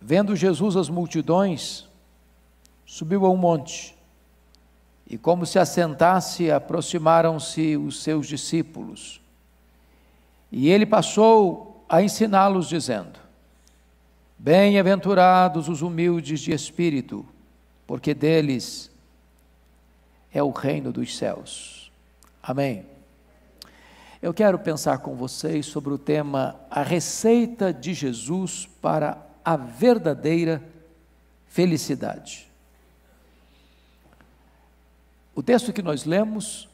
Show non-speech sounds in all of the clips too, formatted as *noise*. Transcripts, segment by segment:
Vendo Jesus as multidões, subiu a um monte, e como se assentasse, aproximaram-se os seus discípulos. E ele passou a ensiná-los, dizendo: Bem-aventurados os humildes de espírito, porque deles é o reino dos céus. Amém. Eu quero pensar com vocês sobre o tema A Receita de Jesus para a verdadeira felicidade. O texto que nós lemos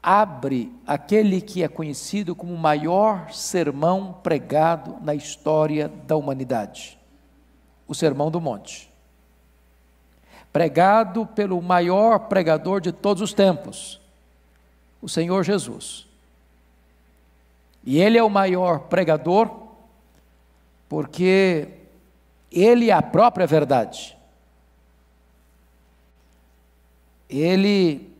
abre aquele que é conhecido como o maior sermão pregado na história da humanidade o Sermão do Monte. Pregado pelo maior pregador de todos os tempos, o Senhor Jesus. E ele é o maior pregador, porque ele é a própria verdade. Ele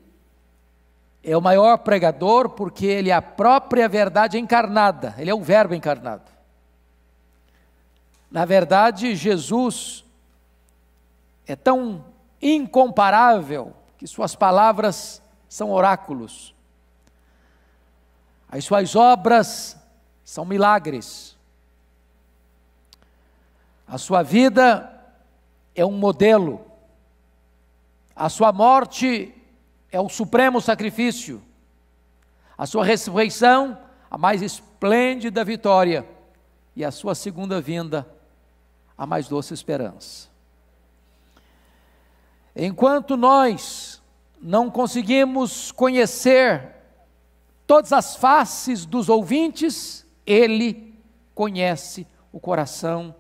é o maior pregador porque ele é a própria verdade encarnada, ele é o Verbo encarnado. Na verdade, Jesus é tão incomparável que suas palavras são oráculos, as suas obras são milagres. A sua vida é um modelo. A sua morte é o supremo sacrifício. A sua ressurreição, a mais esplêndida vitória. E a sua segunda vinda, a mais doce esperança. Enquanto nós não conseguimos conhecer todas as faces dos ouvintes, Ele conhece o coração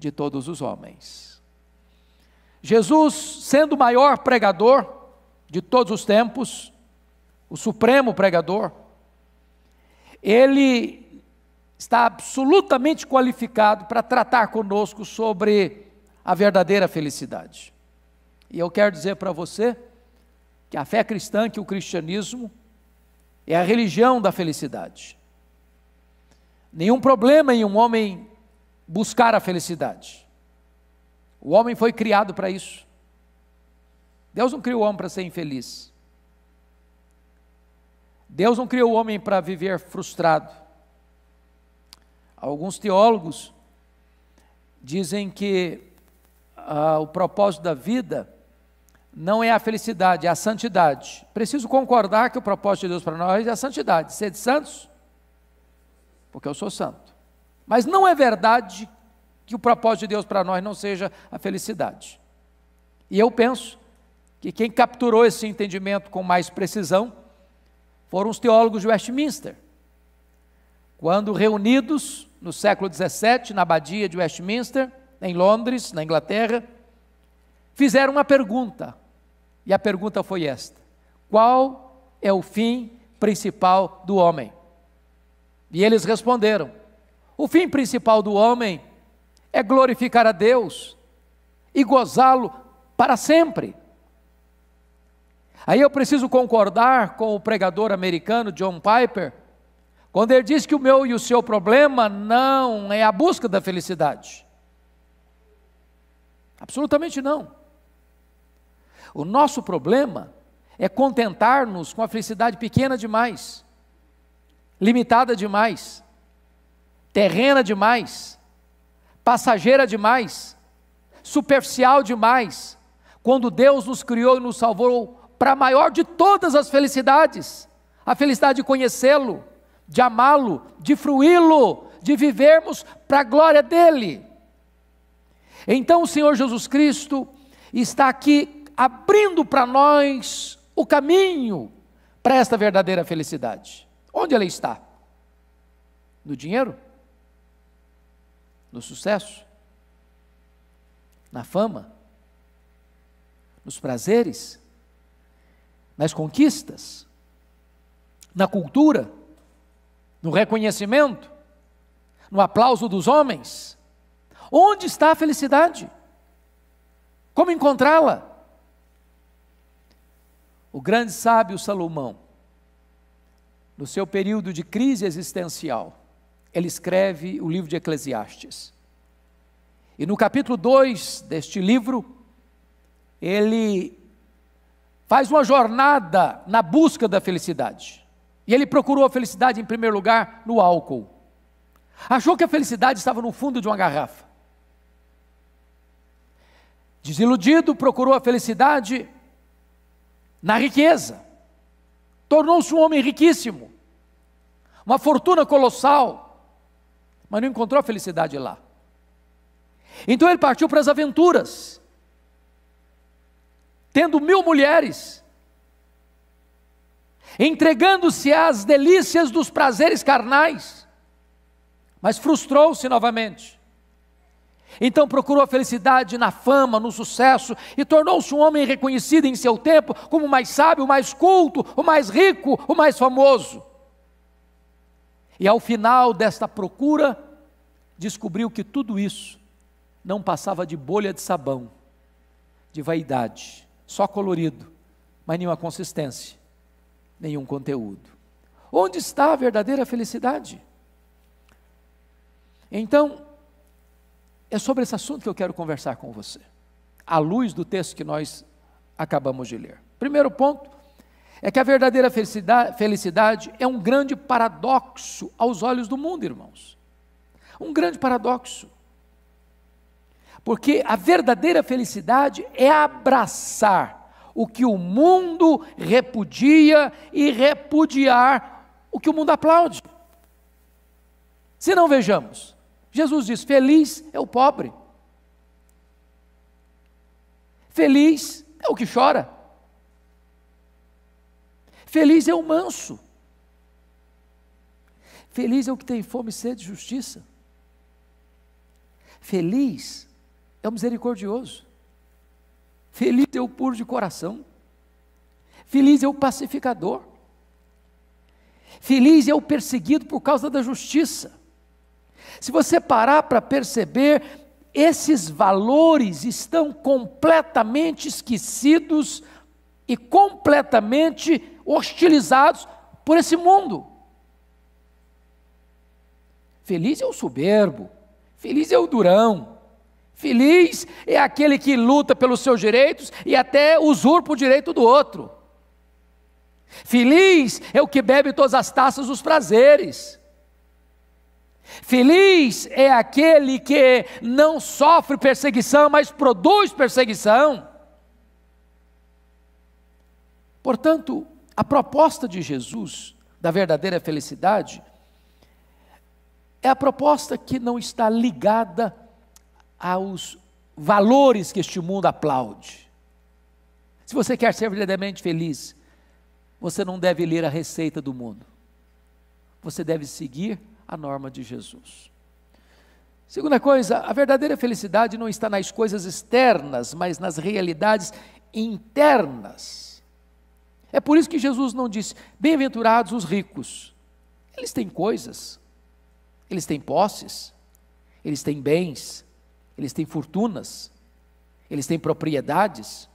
de todos os homens. Jesus, sendo o maior pregador de todos os tempos, o supremo pregador, ele está absolutamente qualificado para tratar conosco sobre a verdadeira felicidade. E eu quero dizer para você que a fé cristã, que o cristianismo, é a religião da felicidade. Nenhum problema em um homem buscar a felicidade. O homem foi criado para isso. Deus não criou o homem para ser infeliz. Deus não criou o homem para viver frustrado. Alguns teólogos dizem que ah, o propósito da vida não é a felicidade, é a santidade. Preciso concordar que o propósito de Deus para nós é a santidade, ser de santos, porque eu sou santo. Mas não é verdade que o propósito de Deus para nós não seja a felicidade. E eu penso que quem capturou esse entendimento com mais precisão foram os teólogos de Westminster. Quando reunidos no século XVII, na abadia de Westminster, em Londres, na Inglaterra, fizeram uma pergunta. E a pergunta foi esta: Qual é o fim principal do homem? E eles responderam: o fim principal do homem é glorificar a Deus e gozá-lo para sempre. Aí eu preciso concordar com o pregador americano John Piper, quando ele diz que o meu e o seu problema não é a busca da felicidade. Absolutamente não. O nosso problema é contentar-nos com a felicidade pequena demais, limitada demais, terrena demais, passageira demais, superficial demais, quando Deus nos criou e nos salvou para a maior de todas as felicidades a felicidade de conhecê-lo, de amá-lo, de fruí-lo, de vivermos para a glória dele. Então o Senhor Jesus Cristo está aqui abrindo para nós o caminho para esta verdadeira felicidade. Onde ela está? No dinheiro? no sucesso, na fama, nos prazeres, nas conquistas, na cultura, no reconhecimento, no aplauso dos homens. Onde está a felicidade? Como encontrá-la? O grande sábio Salomão, no seu período de crise existencial, ele escreve o livro de Eclesiastes. E no capítulo 2 deste livro, ele faz uma jornada na busca da felicidade. E ele procurou a felicidade, em primeiro lugar, no álcool. Achou que a felicidade estava no fundo de uma garrafa. Desiludido, procurou a felicidade na riqueza. Tornou-se um homem riquíssimo, uma fortuna colossal mas não encontrou a felicidade lá. Então ele partiu para as aventuras, tendo mil mulheres, entregando-se às delícias dos prazeres carnais, mas frustrou-se novamente. Então procurou a felicidade na fama, no sucesso, e tornou-se um homem reconhecido em seu tempo como o mais sábio, o mais culto, o mais rico, o mais famoso. E ao final desta procura, descobriu que tudo isso não passava de bolha de sabão, de vaidade, só colorido, mas nenhuma consistência, nenhum conteúdo. Onde está a verdadeira felicidade? Então, é sobre esse assunto que eu quero conversar com você, à luz do texto que nós acabamos de ler. Primeiro ponto, é que a verdadeira felicidade, felicidade é um grande paradoxo aos olhos do mundo, irmãos. Um grande paradoxo. Porque a verdadeira felicidade é abraçar o que o mundo repudia e repudiar o que o mundo aplaude. Se não vejamos, Jesus diz: feliz é o pobre, feliz é o que chora. Feliz é o manso. Feliz é o que tem fome e sede de justiça. Feliz é o misericordioso. Feliz é o puro de coração. Feliz é o pacificador. Feliz é o perseguido por causa da justiça. Se você parar para perceber, esses valores estão completamente esquecidos e completamente hostilizados por esse mundo. Feliz é o soberbo, feliz é o durão, feliz é aquele que luta pelos seus direitos e até usurpa o direito do outro. Feliz é o que bebe todas as taças dos prazeres. Feliz é aquele que não sofre perseguição, mas produz perseguição. Portanto, a proposta de Jesus da verdadeira felicidade é a proposta que não está ligada aos valores que este mundo aplaude. Se você quer ser verdadeiramente feliz, você não deve ler a receita do mundo. Você deve seguir a norma de Jesus. Segunda coisa, a verdadeira felicidade não está nas coisas externas, mas nas realidades internas. É por isso que Jesus não disse: bem-aventurados os ricos. Eles têm coisas, eles têm posses, eles têm bens, eles têm fortunas, eles têm propriedades.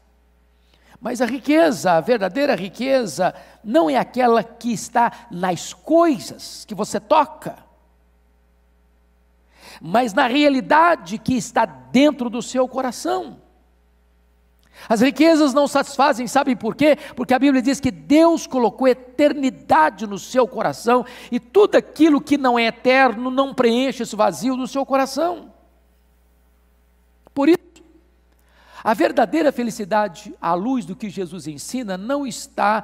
Mas a riqueza, a verdadeira riqueza, não é aquela que está nas coisas que você toca, mas na realidade que está dentro do seu coração. As riquezas não satisfazem, sabem por quê? Porque a Bíblia diz que Deus colocou eternidade no seu coração e tudo aquilo que não é eterno não preenche esse vazio do seu coração. Por isso, a verdadeira felicidade, à luz do que Jesus ensina, não está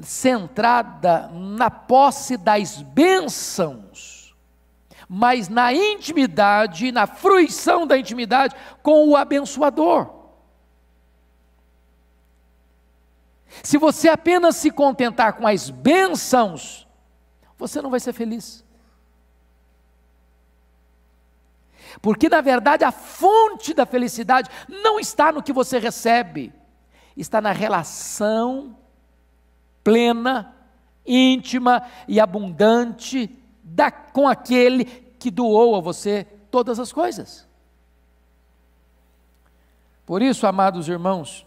centrada na posse das bênçãos, mas na intimidade, na fruição da intimidade com o abençoador. Se você apenas se contentar com as bênçãos, você não vai ser feliz. Porque, na verdade, a fonte da felicidade não está no que você recebe, está na relação plena, íntima e abundante da, com aquele que doou a você todas as coisas. Por isso, amados irmãos,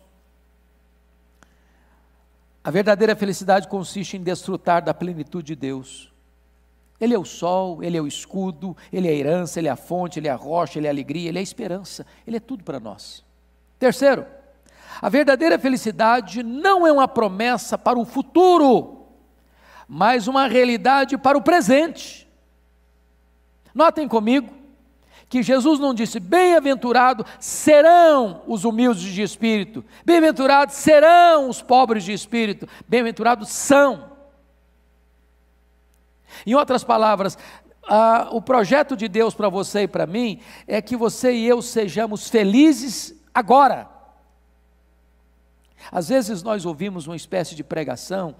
a verdadeira felicidade consiste em desfrutar da plenitude de Deus. Ele é o sol, ele é o escudo, ele é a herança, ele é a fonte, ele é a rocha, ele é a alegria, ele é a esperança, ele é tudo para nós. Terceiro, a verdadeira felicidade não é uma promessa para o futuro, mas uma realidade para o presente. Notem comigo que Jesus não disse: bem-aventurados serão os humildes de espírito, bem-aventurados serão os pobres de espírito, bem-aventurados são. Em outras palavras, ah, o projeto de Deus para você e para mim é que você e eu sejamos felizes agora. Às vezes nós ouvimos uma espécie de pregação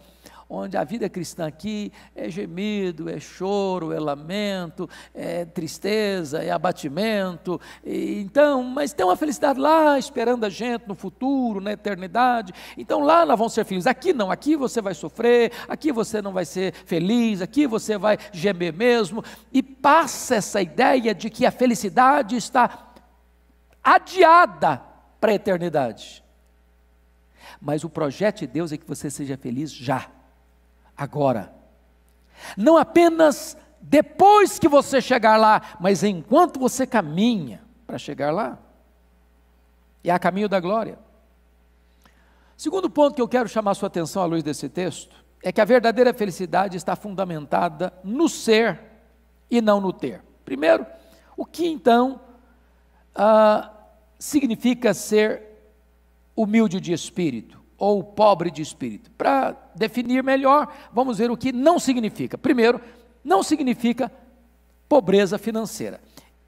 onde a vida cristã aqui é gemido, é choro, é lamento, é tristeza, é abatimento. E, então, mas tem uma felicidade lá esperando a gente no futuro, na eternidade. Então lá nós vamos ser felizes. Aqui não, aqui você vai sofrer, aqui você não vai ser feliz, aqui você vai gemer mesmo. E passa essa ideia de que a felicidade está adiada para a eternidade. Mas o projeto de Deus é que você seja feliz já agora. Não apenas depois que você chegar lá, mas enquanto você caminha para chegar lá. É a caminho da glória. Segundo ponto que eu quero chamar sua atenção à luz desse texto é que a verdadeira felicidade está fundamentada no ser e não no ter. Primeiro, o que então ah, significa ser humilde de espírito? ou pobre de espírito. Para definir melhor, vamos ver o que não significa. Primeiro, não significa pobreza financeira.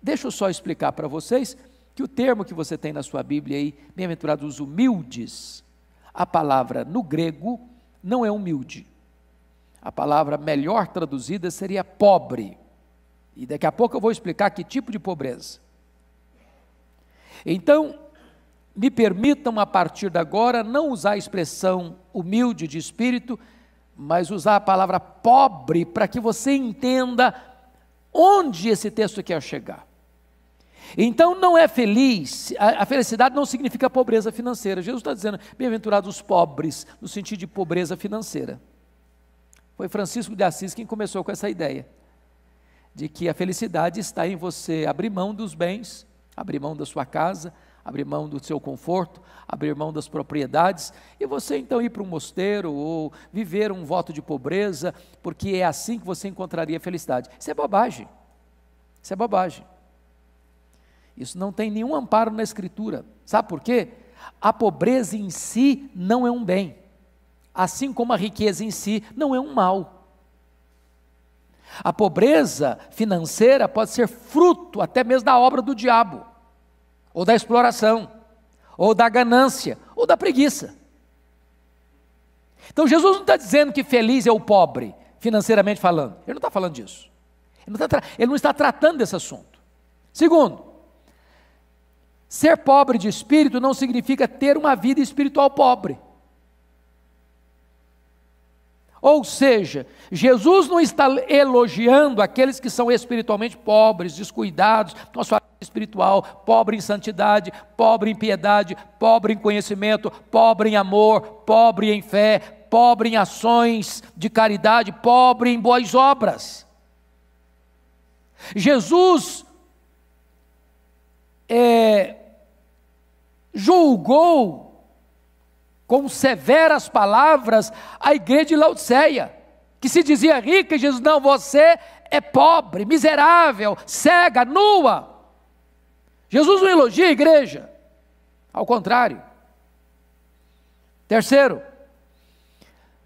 Deixa eu só explicar para vocês que o termo que você tem na sua Bíblia aí, bem-aventurados os humildes, a palavra no grego não é humilde. A palavra melhor traduzida seria pobre. E daqui a pouco eu vou explicar que tipo de pobreza. Então, me permitam a partir de agora não usar a expressão humilde de espírito, mas usar a palavra pobre para que você entenda onde esse texto quer chegar. Então não é feliz, a, a felicidade não significa pobreza financeira. Jesus está dizendo, bem-aventurados os pobres, no sentido de pobreza financeira. Foi Francisco de Assis quem começou com essa ideia, de que a felicidade está em você abrir mão dos bens, abrir mão da sua casa, abrir mão do seu conforto, abrir mão das propriedades, e você então ir para um mosteiro ou viver um voto de pobreza, porque é assim que você encontraria felicidade. Isso é bobagem. Isso é bobagem. Isso não tem nenhum amparo na Escritura. Sabe por quê? A pobreza em si não é um bem, assim como a riqueza em si não é um mal. A pobreza financeira pode ser fruto até mesmo da obra do diabo ou da exploração, ou da ganância, ou da preguiça. Então Jesus não está dizendo que feliz é o pobre, financeiramente falando. Ele não está falando disso. Ele não está, ele não está tratando desse assunto. Segundo, ser pobre de espírito não significa ter uma vida espiritual pobre. Ou seja, Jesus não está elogiando aqueles que são espiritualmente pobres, descuidados, com a sua vida espiritual, pobre em santidade, pobre em piedade, pobre em conhecimento, pobre em amor, pobre em fé, pobre em ações de caridade, pobre em boas obras. Jesus é, julgou com severas palavras à igreja de Laodiceia, que se dizia rica, e Jesus, não, você é pobre, miserável, cega, nua. Jesus não elogia a igreja, ao contrário. Terceiro,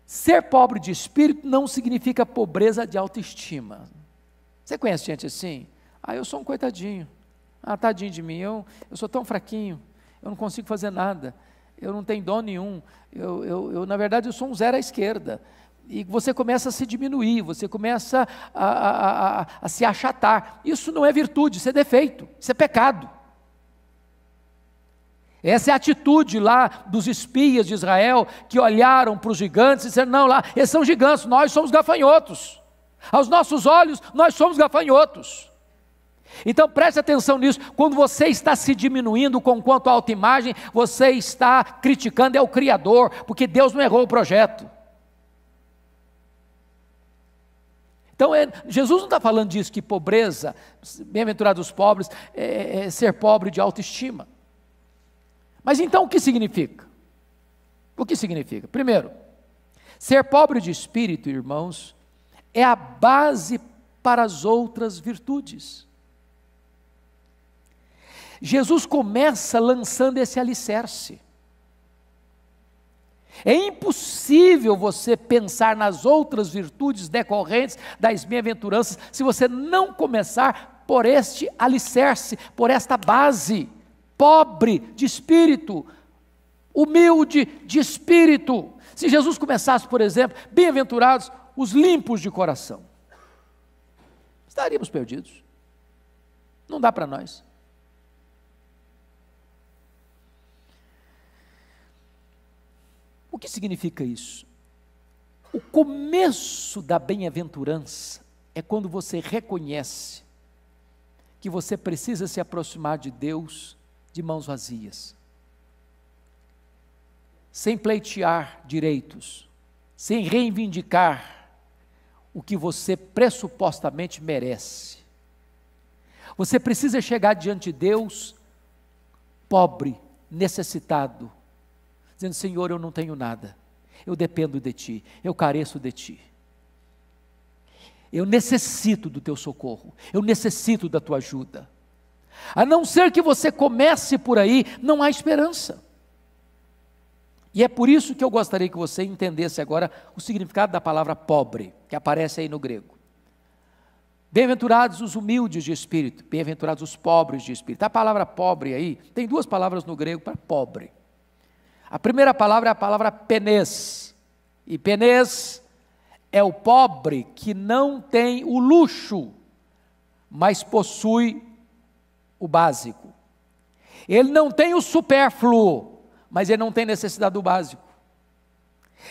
ser pobre de espírito não significa pobreza de autoestima. Você conhece gente assim? Ah, eu sou um coitadinho. Ah, tadinho de mim, eu, eu sou tão fraquinho, eu não consigo fazer nada eu não tenho dom nenhum, eu, eu, eu, na verdade eu sou um zero à esquerda. E você começa a se diminuir, você começa a, a, a, a se achatar. Isso não é virtude, isso é defeito, isso é pecado. Essa é a atitude lá dos espias de Israel que olharam para os gigantes e disseram: não, lá, eles são gigantes, nós somos gafanhotos. Aos nossos olhos, nós somos gafanhotos. Então preste atenção nisso. Quando você está se diminuindo com quanto à autoimagem, você está criticando é o Criador, porque Deus não errou o projeto. Então, é, Jesus não está falando disso, que pobreza, bem-aventurados os pobres, é, é, é ser pobre de autoestima. Mas então o que significa? O que significa? Primeiro, ser pobre de espírito, irmãos, é a base para as outras virtudes. Jesus começa lançando esse alicerce. É impossível você pensar nas outras virtudes decorrentes das bem-aventuranças se você não começar por este alicerce, por esta base, pobre de espírito, humilde de espírito. Se Jesus começasse, por exemplo, bem-aventurados os limpos de coração, estaríamos perdidos. Não dá para nós. O que significa isso? O começo da bem-aventurança é quando você reconhece que você precisa se aproximar de Deus de mãos vazias, sem pleitear direitos, sem reivindicar o que você pressupostamente merece. Você precisa chegar diante de Deus pobre, necessitado, dizendo: Senhor, eu não tenho nada, eu dependo de Ti, eu careço de Ti. Eu necessito do teu socorro, eu necessito da tua ajuda. A não ser que você comece por aí, não há esperança. E é por isso que eu gostaria que você entendesse agora o significado da palavra pobre, que aparece aí no grego. Bem-aventurados os humildes de espírito, bem-aventurados os pobres de espírito. A palavra pobre aí, tem duas palavras no grego para pobre. A primeira palavra é a palavra penês. E penês é o pobre que não tem o luxo, mas possui o básico. Ele não tem o supérfluo, mas ele não tem necessidade do básico.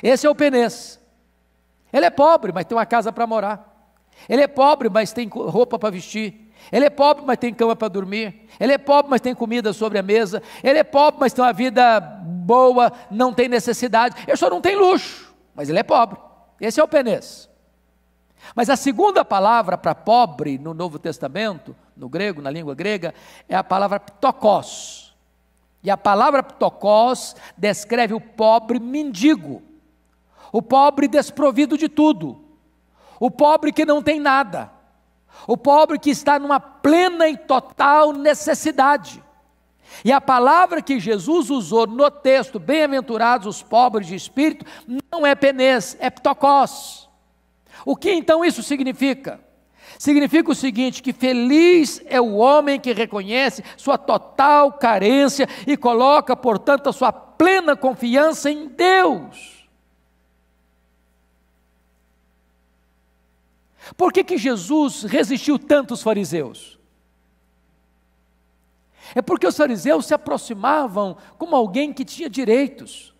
Esse é o penês. Ele é pobre, mas tem uma casa para morar. Ele é pobre, mas tem roupa para vestir. Ele é pobre, mas tem cama para dormir. Ele é pobre, mas tem comida sobre a mesa. Ele é pobre, mas tem uma vida boa, não tem necessidade, ele só não tem luxo, mas ele é pobre. Esse é o penês. Mas a segunda palavra para pobre no Novo Testamento, no grego, na língua grega, é a palavra ptokos. E a palavra ptokos descreve o pobre mendigo, o pobre desprovido de tudo, o pobre que não tem nada, o pobre que está numa plena e total necessidade. E a palavra que Jesus usou no texto, bem-aventurados os pobres de espírito, não é penês, é ptocós. O que então isso significa? Significa o seguinte: que feliz é o homem que reconhece sua total carência e coloca, portanto, a sua plena confiança em Deus. Por que, que Jesus resistiu tanto os fariseus? É porque os fariseus se aproximavam como alguém que tinha direitos.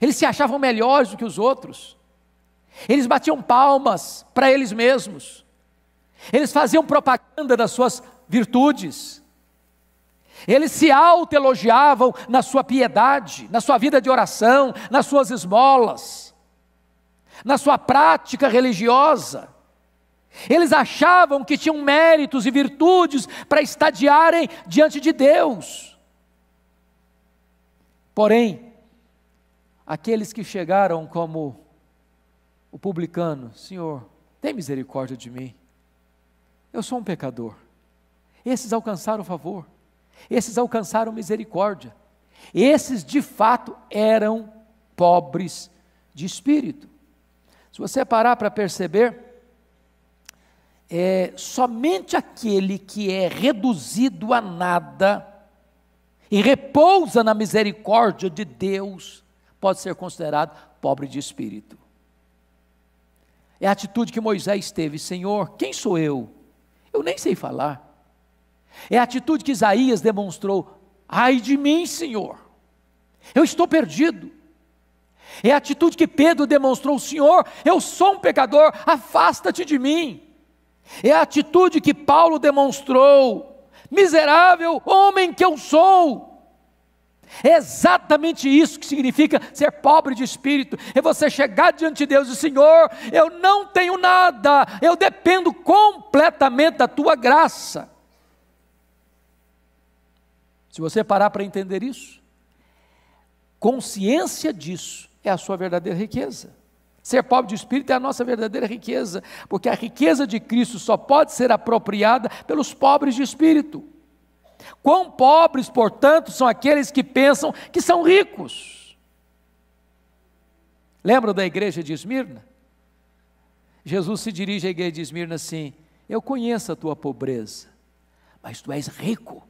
Eles se achavam melhores do que os outros. Eles batiam palmas para eles mesmos. Eles faziam propaganda das suas virtudes. Eles se autoelogiavam na sua piedade, na sua vida de oração, nas suas esmolas, na sua prática religiosa. Eles achavam que tinham méritos e virtudes para estadiarem diante de Deus. Porém, aqueles que chegaram como o publicano, Senhor, tem misericórdia de mim. Eu sou um pecador. Esses alcançaram favor, esses alcançaram misericórdia. Esses de fato eram pobres de espírito. Se você parar para perceber, é, somente aquele que é reduzido a nada e repousa na misericórdia de Deus pode ser considerado pobre de espírito. É a atitude que Moisés teve: Senhor, quem sou eu? Eu nem sei falar. É a atitude que Isaías demonstrou: Ai de mim, Senhor, eu estou perdido. É a atitude que Pedro demonstrou: Senhor, eu sou um pecador, afasta-te de mim. É a atitude que Paulo demonstrou. Miserável homem que eu sou. É exatamente isso que significa ser pobre de espírito. É você chegar diante de Deus e Senhor, eu não tenho nada, eu dependo completamente da tua graça. Se você parar para entender isso, consciência disso é a sua verdadeira riqueza. Ser pobre de espírito é a nossa verdadeira riqueza, porque a riqueza de Cristo só pode ser apropriada pelos pobres de espírito. Quão pobres, portanto, são aqueles que pensam que são ricos? Lembra da igreja de Esmirna? Jesus se dirige à igreja de Esmirna assim: Eu conheço a tua pobreza, mas tu és rico.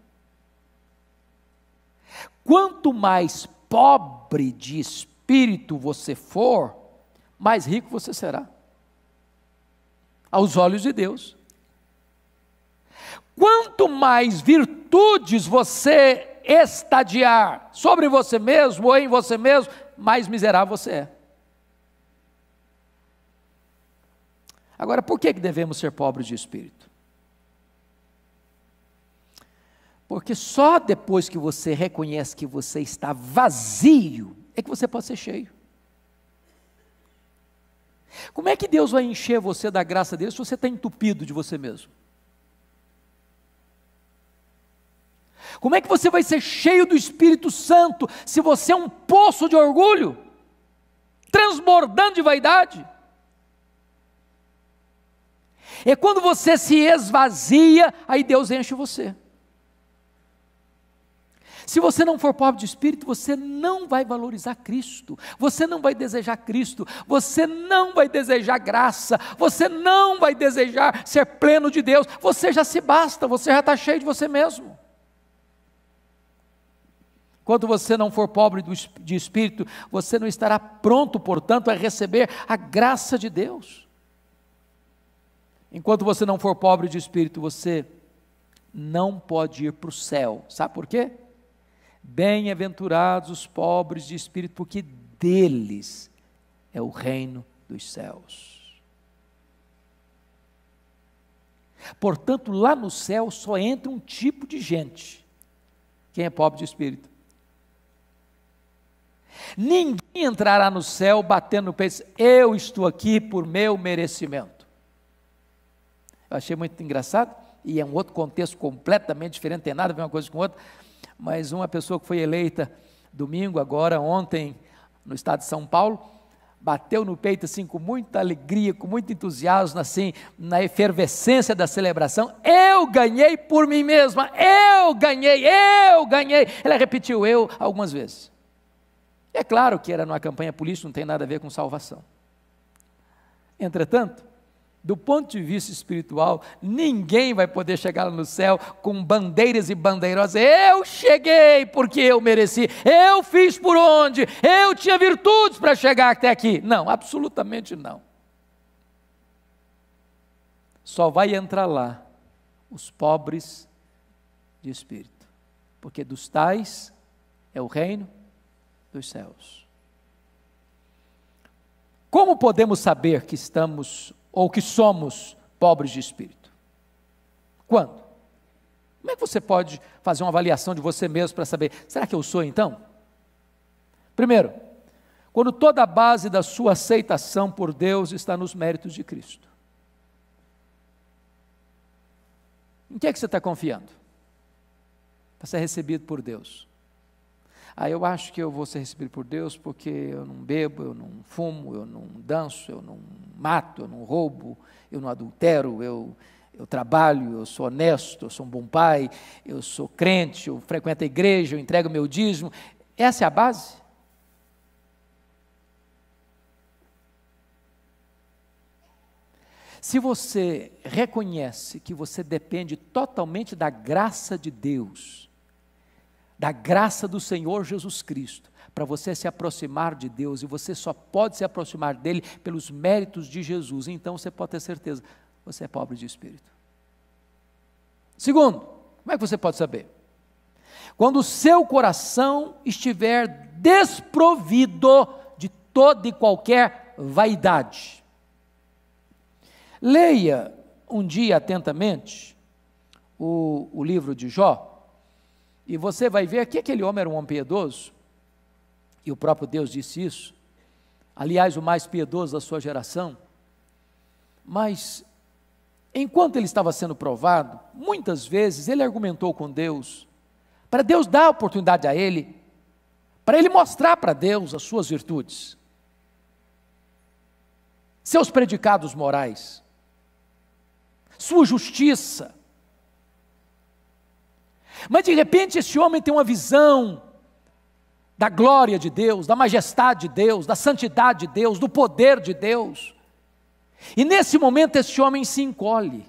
Quanto mais pobre de espírito você for, mais rico você será, aos olhos de Deus. Quanto mais virtudes você estadiar sobre você mesmo ou em você mesmo, mais miserável você é. Agora, por que devemos ser pobres de espírito? Porque só depois que você reconhece que você está vazio é que você pode ser cheio. Como é que Deus vai encher você da graça dele se você está entupido de você mesmo? Como é que você vai ser cheio do Espírito Santo se você é um poço de orgulho, transbordando de vaidade? É quando você se esvazia, aí Deus enche você. Se você não for pobre de espírito, você não vai valorizar Cristo, você não vai desejar Cristo, você não vai desejar graça, você não vai desejar ser pleno de Deus, você já se basta, você já está cheio de você mesmo. Quando você não for pobre de espírito, você não estará pronto, portanto, a receber a graça de Deus. Enquanto você não for pobre de espírito, você não pode ir para o céu. Sabe por quê? Bem-aventurados os pobres de espírito, porque deles é o reino dos céus. Portanto, lá no céu só entra um tipo de gente: quem é pobre de espírito. Ninguém entrará no céu batendo no peito, eu estou aqui por meu merecimento. Eu achei muito engraçado, e é um outro contexto completamente diferente, tem nada a ver uma coisa com outra mas uma pessoa que foi eleita domingo, agora ontem, no estado de São Paulo, bateu no peito assim com muita alegria, com muito entusiasmo, assim, na efervescência da celebração. Eu ganhei por mim mesma, eu ganhei, eu ganhei. Ela repetiu eu algumas vezes. É claro que era numa campanha política, não tem nada a ver com salvação. Entretanto, do ponto de vista espiritual, ninguém vai poder chegar no céu com bandeiras e bandeirosas. Eu cheguei porque eu mereci, eu fiz por onde, eu tinha virtudes para chegar até aqui. Não, absolutamente não. Só vai entrar lá os pobres de espírito, porque dos tais é o reino dos céus. Como podemos saber que estamos ou que somos pobres de espírito? Quando? Como é que você pode fazer uma avaliação de você mesmo para saber, será que eu sou então? Primeiro, quando toda a base da sua aceitação por Deus está nos méritos de Cristo. Em que é que você está confiando? Para ser recebido por Deus. Ah, eu acho que eu vou ser recebido por Deus porque eu não bebo, eu não fumo, eu não danço, eu não mato, eu não roubo, eu não adultero, eu, eu trabalho, eu sou honesto, eu sou um bom pai, eu sou crente, eu frequento a igreja, eu entrego meu dízimo. Essa é a base? Se você reconhece que você depende totalmente da graça de Deus, da graça do Senhor Jesus Cristo para você se aproximar de Deus e você só pode se aproximar dele pelos méritos de Jesus. Então você pode ter certeza, você é pobre de espírito. Segundo, como é que você pode saber? Quando o seu coração estiver desprovido de toda e qualquer vaidade. Leia um dia atentamente o, o livro de Jó, e você vai ver que aquele homem era um homem piedoso, e o próprio Deus disse isso, aliás, o mais piedoso da sua geração. Mas, enquanto ele estava sendo provado, muitas vezes ele argumentou com Deus, para Deus dar a oportunidade a ele, para ele mostrar para Deus as suas virtudes, seus predicados morais, sua justiça, mas de repente esse homem tem uma visão da glória de Deus, da majestade de Deus, da santidade de Deus, do poder de Deus. E nesse momento esse homem se encolhe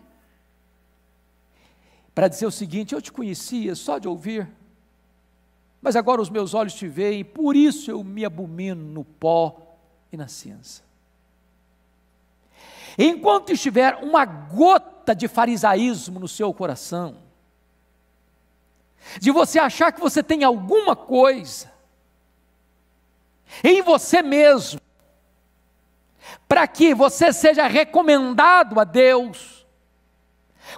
para dizer o seguinte: Eu te conhecia só de ouvir, mas agora os meus olhos te veem, por isso eu me abomino no pó e na ciência. Enquanto estiver uma gota de farisaísmo no seu coração, de você achar que você tem alguma coisa em você mesmo, para que você seja recomendado a Deus.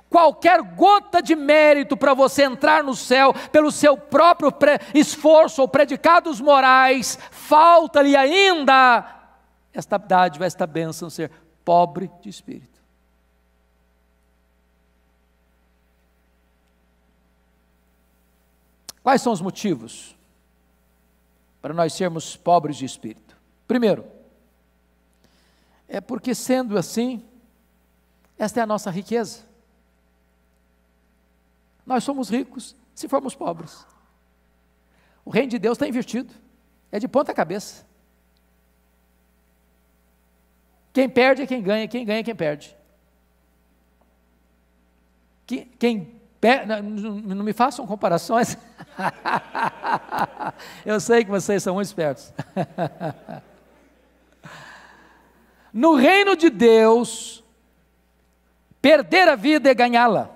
Qualquer gota de mérito para você entrar no céu pelo seu próprio esforço ou predicados morais, falta-lhe ainda esta dádiva, esta bênção, ser pobre de espírito. Quais são os motivos para nós sermos pobres de espírito? Primeiro, é porque sendo assim, esta é a nossa riqueza. Nós somos ricos se formos pobres. O reino de Deus está invertido, é de ponta cabeça. Quem perde é quem ganha, quem ganha é quem perde. Quem, quem não me façam comparações. *laughs* Eu sei que vocês são muito espertos. *laughs* No reino de Deus, perder a vida é ganhá-la.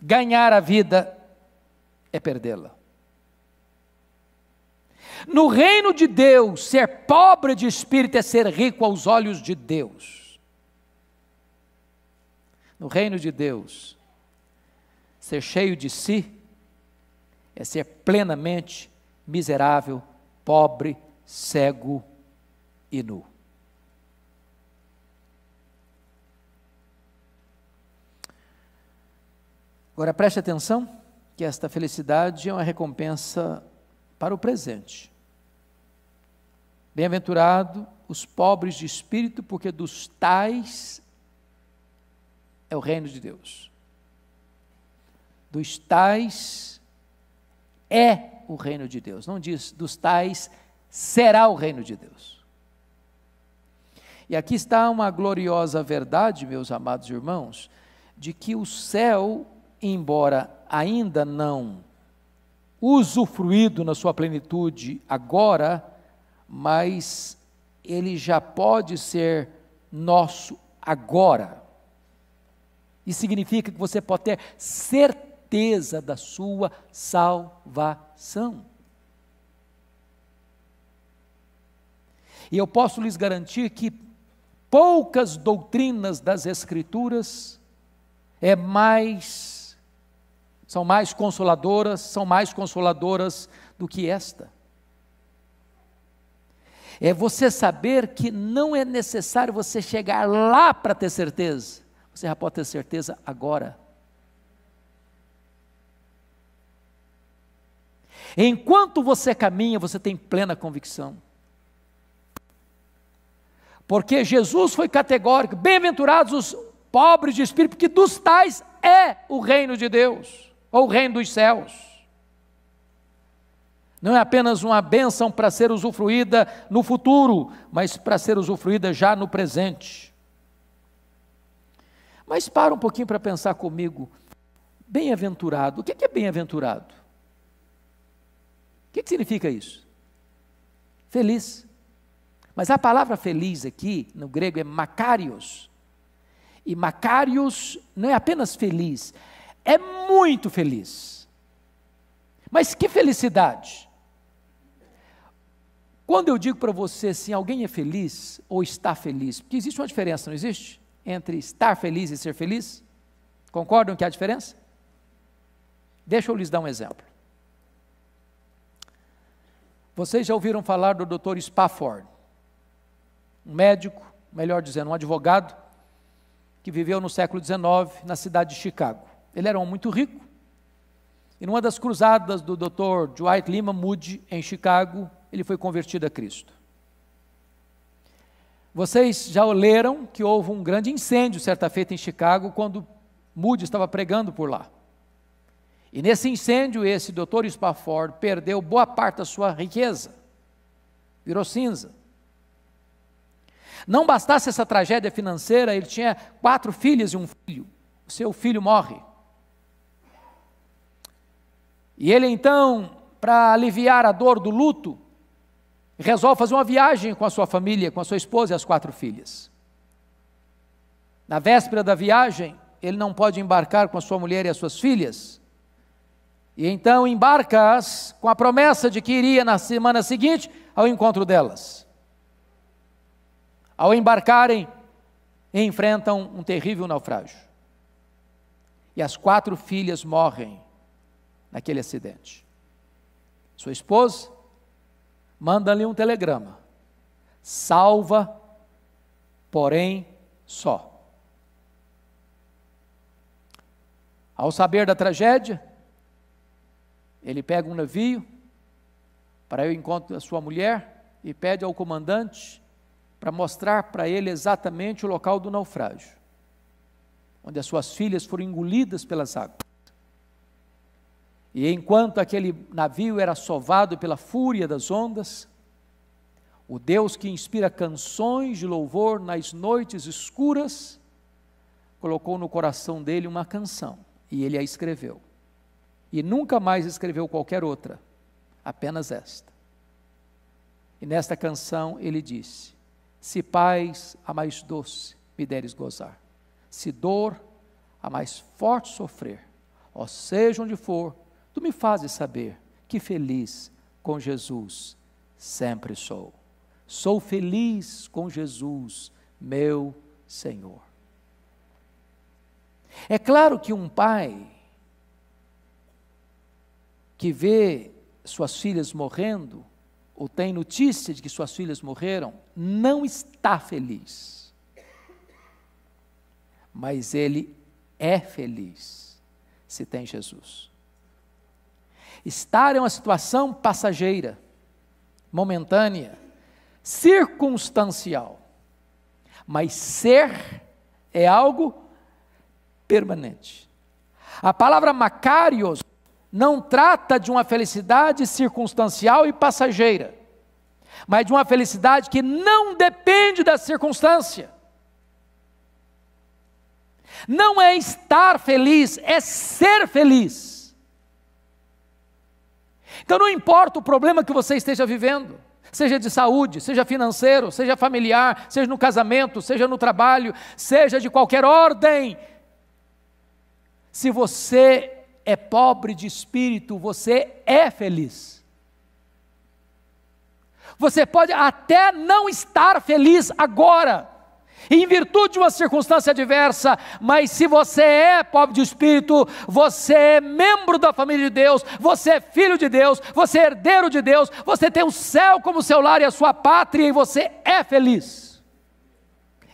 Ganhar a vida é perdê-la. No reino de Deus, ser pobre de espírito é ser rico aos olhos de Deus. No reino de Deus, Ser cheio de si é ser plenamente miserável, pobre, cego e nu. Agora preste atenção que esta felicidade é uma recompensa para o presente. Bem-aventurado os pobres de espírito, porque dos tais é o reino de Deus dos tais é o reino de Deus. Não diz dos tais será o reino de Deus. E aqui está uma gloriosa verdade, meus amados irmãos, de que o céu, embora ainda não usufruído na sua plenitude agora, mas ele já pode ser nosso agora. E significa que você pode ter certeza certeza da sua salvação. E eu posso lhes garantir que poucas doutrinas das Escrituras é mais são mais consoladoras, são mais consoladoras do que esta. É você saber que não é necessário você chegar lá para ter certeza. Você já pode ter certeza agora. Enquanto você caminha, você tem plena convicção. Porque Jesus foi categórico: bem-aventurados os pobres de espírito, porque dos tais é o reino de Deus, ou o reino dos céus. Não é apenas uma bênção para ser usufruída no futuro, mas para ser usufruída já no presente. Mas para um pouquinho para pensar comigo. Bem-aventurado, o que é, é bem-aventurado? O que, que significa isso? Feliz. Mas a palavra feliz aqui, no grego, é macarios. E macarios não é apenas feliz, é muito feliz. Mas que felicidade! Quando eu digo para você se alguém é feliz ou está feliz, porque existe uma diferença, não existe? Entre estar feliz e ser feliz? Concordam que há diferença? Deixa eu lhes dar um exemplo. Vocês já ouviram falar do Dr. Spafford, um médico, melhor dizendo, um advogado, que viveu no século XIX na cidade de Chicago. Ele era um muito rico. E numa das cruzadas do Dr. Dwight Lima Moody em Chicago, ele foi convertido a Cristo. Vocês já leram que houve um grande incêndio certa feita em Chicago quando Moody estava pregando por lá. E nesse incêndio, esse doutor Spafford perdeu boa parte da sua riqueza, virou cinza. Não bastasse essa tragédia financeira, ele tinha quatro filhas e um filho. O seu filho morre. E ele então, para aliviar a dor do luto, resolve fazer uma viagem com a sua família, com a sua esposa e as quatro filhas. Na véspera da viagem, ele não pode embarcar com a sua mulher e as suas filhas e então embarca-as com a promessa de que iria na semana seguinte ao encontro delas. Ao embarcarem, enfrentam um terrível naufrágio. E as quatro filhas morrem naquele acidente. Sua esposa manda-lhe um telegrama. Salva, porém só. Ao saber da tragédia, ele pega um navio para o encontro da sua mulher e pede ao comandante para mostrar para ele exatamente o local do naufrágio, onde as suas filhas foram engolidas pelas águas. E enquanto aquele navio era sovado pela fúria das ondas, o Deus que inspira canções de louvor nas noites escuras, colocou no coração dele uma canção e ele a escreveu e nunca mais escreveu qualquer outra, apenas esta. E nesta canção ele disse: Se paz a mais doce me deres gozar, se dor a mais forte sofrer, ó seja onde for, tu me fazes saber que feliz com Jesus sempre sou. Sou feliz com Jesus, meu Senhor. É claro que um pai que vê suas filhas morrendo, ou tem notícia de que suas filhas morreram, não está feliz. Mas ele é feliz se tem Jesus. Estar é uma situação passageira, momentânea, circunstancial. Mas ser é algo permanente. A palavra Macarios não trata de uma felicidade circunstancial e passageira, mas de uma felicidade que não depende da circunstância. Não é estar feliz, é ser feliz. Então não importa o problema que você esteja vivendo, seja de saúde, seja financeiro, seja familiar, seja no casamento, seja no trabalho, seja de qualquer ordem. Se você é pobre de espírito, você é feliz. Você pode até não estar feliz agora, em virtude de uma circunstância adversa, mas se você é pobre de espírito, você é membro da família de Deus, você é filho de Deus, você é herdeiro de Deus, você tem o céu como seu lar e a sua pátria, e você é feliz.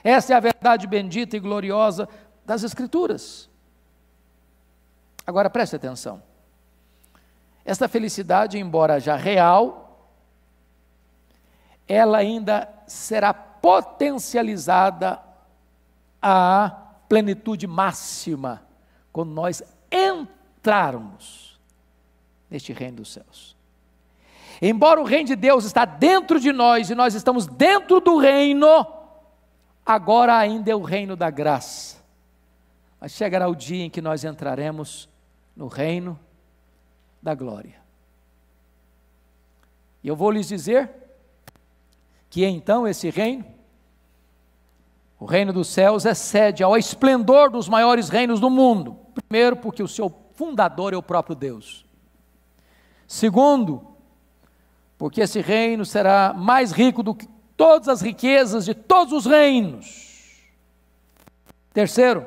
Essa é a verdade bendita e gloriosa das Escrituras. Agora preste atenção. Esta felicidade, embora já real, ela ainda será potencializada à plenitude máxima quando nós entrarmos neste reino dos céus. Embora o reino de Deus está dentro de nós e nós estamos dentro do reino, agora ainda é o reino da graça. Mas chegará o dia em que nós entraremos no reino da glória. E eu vou lhes dizer que então esse reino, o reino dos céus, excede é ao esplendor dos maiores reinos do mundo. Primeiro, porque o seu fundador é o próprio Deus. Segundo, porque esse reino será mais rico do que todas as riquezas de todos os reinos. Terceiro,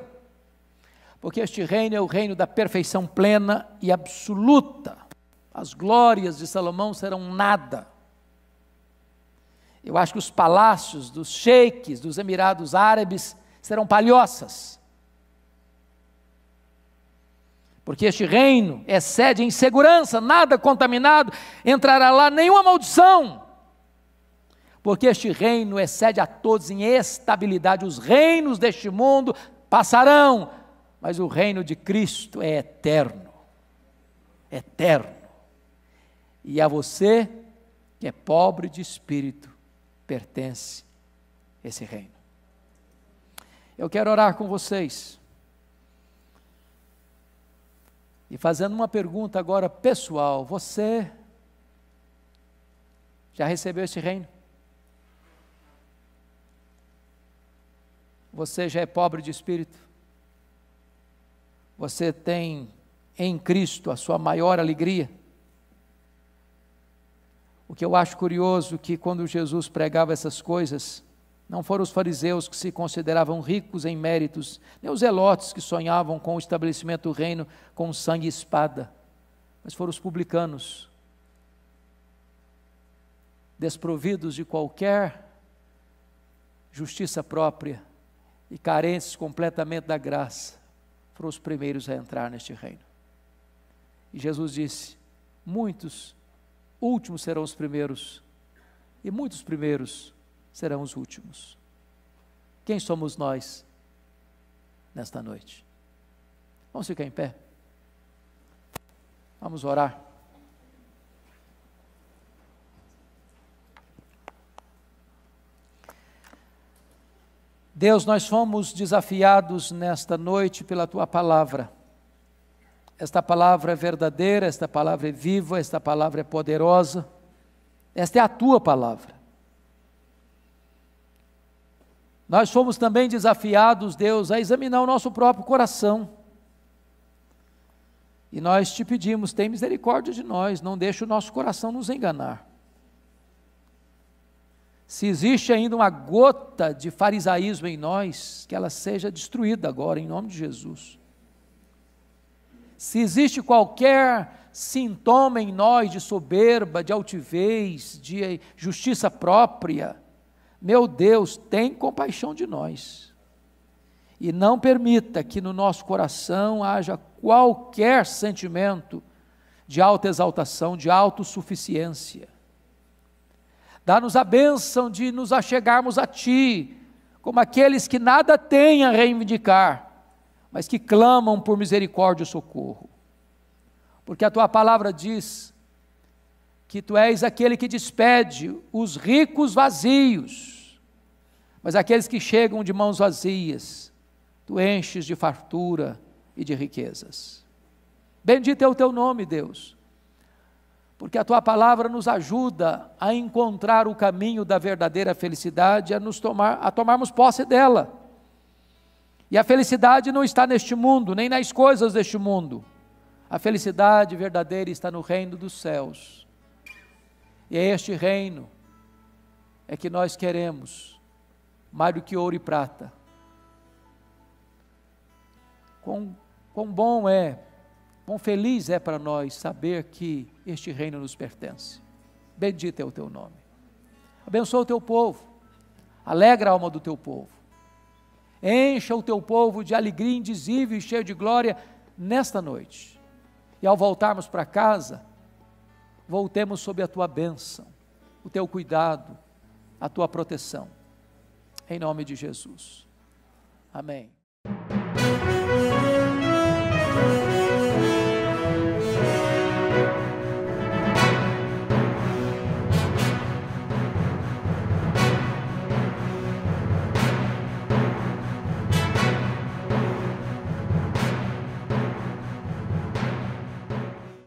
porque este reino é o reino da perfeição plena e absoluta. As glórias de Salomão serão nada. Eu acho que os palácios dos sheiks dos Emirados Árabes serão palhoças. Porque este reino excede é em segurança, nada contaminado entrará lá nenhuma maldição. Porque este reino excede é a todos em estabilidade. Os reinos deste mundo passarão, mas o reino de Cristo é eterno. Eterno. E a você, que é pobre de espírito, pertence esse reino. Eu quero orar com vocês. E fazendo uma pergunta agora pessoal, você já recebeu esse reino? Você já é pobre de espírito? Você tem em Cristo a sua maior alegria. O que eu acho curioso é que quando Jesus pregava essas coisas, não foram os fariseus que se consideravam ricos em méritos, nem os elotes que sonhavam com o estabelecimento do reino com sangue e espada, mas foram os publicanos, desprovidos de qualquer justiça própria e carentes completamente da graça foram os primeiros a entrar neste reino. E Jesus disse: Muitos últimos serão os primeiros, e muitos primeiros serão os últimos. Quem somos nós nesta noite? Vamos ficar em pé? Vamos orar. Deus, nós fomos desafiados nesta noite pela tua palavra. Esta palavra é verdadeira, esta palavra é viva, esta palavra é poderosa. Esta é a tua palavra. Nós fomos também desafiados, Deus, a examinar o nosso próprio coração. E nós te pedimos, tem misericórdia de nós, não deixe o nosso coração nos enganar. Se existe ainda uma gota de farisaísmo em nós, que ela seja destruída agora, em nome de Jesus. Se existe qualquer sintoma em nós de soberba, de altivez, de justiça própria, meu Deus, tem compaixão de nós. E não permita que no nosso coração haja qualquer sentimento de autoexaltação, de autossuficiência Dá-nos a bênção de nos achegarmos a Ti, como aqueles que nada têm a reivindicar, mas que clamam por misericórdia e socorro. Porque a Tua palavra diz que Tu és aquele que despede os ricos vazios, mas aqueles que chegam de mãos vazias, Tu enches de fartura e de riquezas. Bendito é o Teu nome, Deus porque a tua palavra nos ajuda a encontrar o caminho da verdadeira felicidade, a nos tomar, a tomarmos posse dela. E a felicidade não está neste mundo, nem nas coisas deste mundo. A felicidade verdadeira está no reino dos céus. E é este reino é que nós queremos, mais do que ouro e prata. Quão, quão bom é, quão feliz é para nós saber que este reino nos pertence. Bendito é o teu nome. Abençoa o teu povo. Alegra a alma do teu povo. Encha o teu povo de alegria indizível e cheio de glória nesta noite. E ao voltarmos para casa, voltemos sob a tua bênção, o teu cuidado, a tua proteção. Em nome de Jesus. Amém.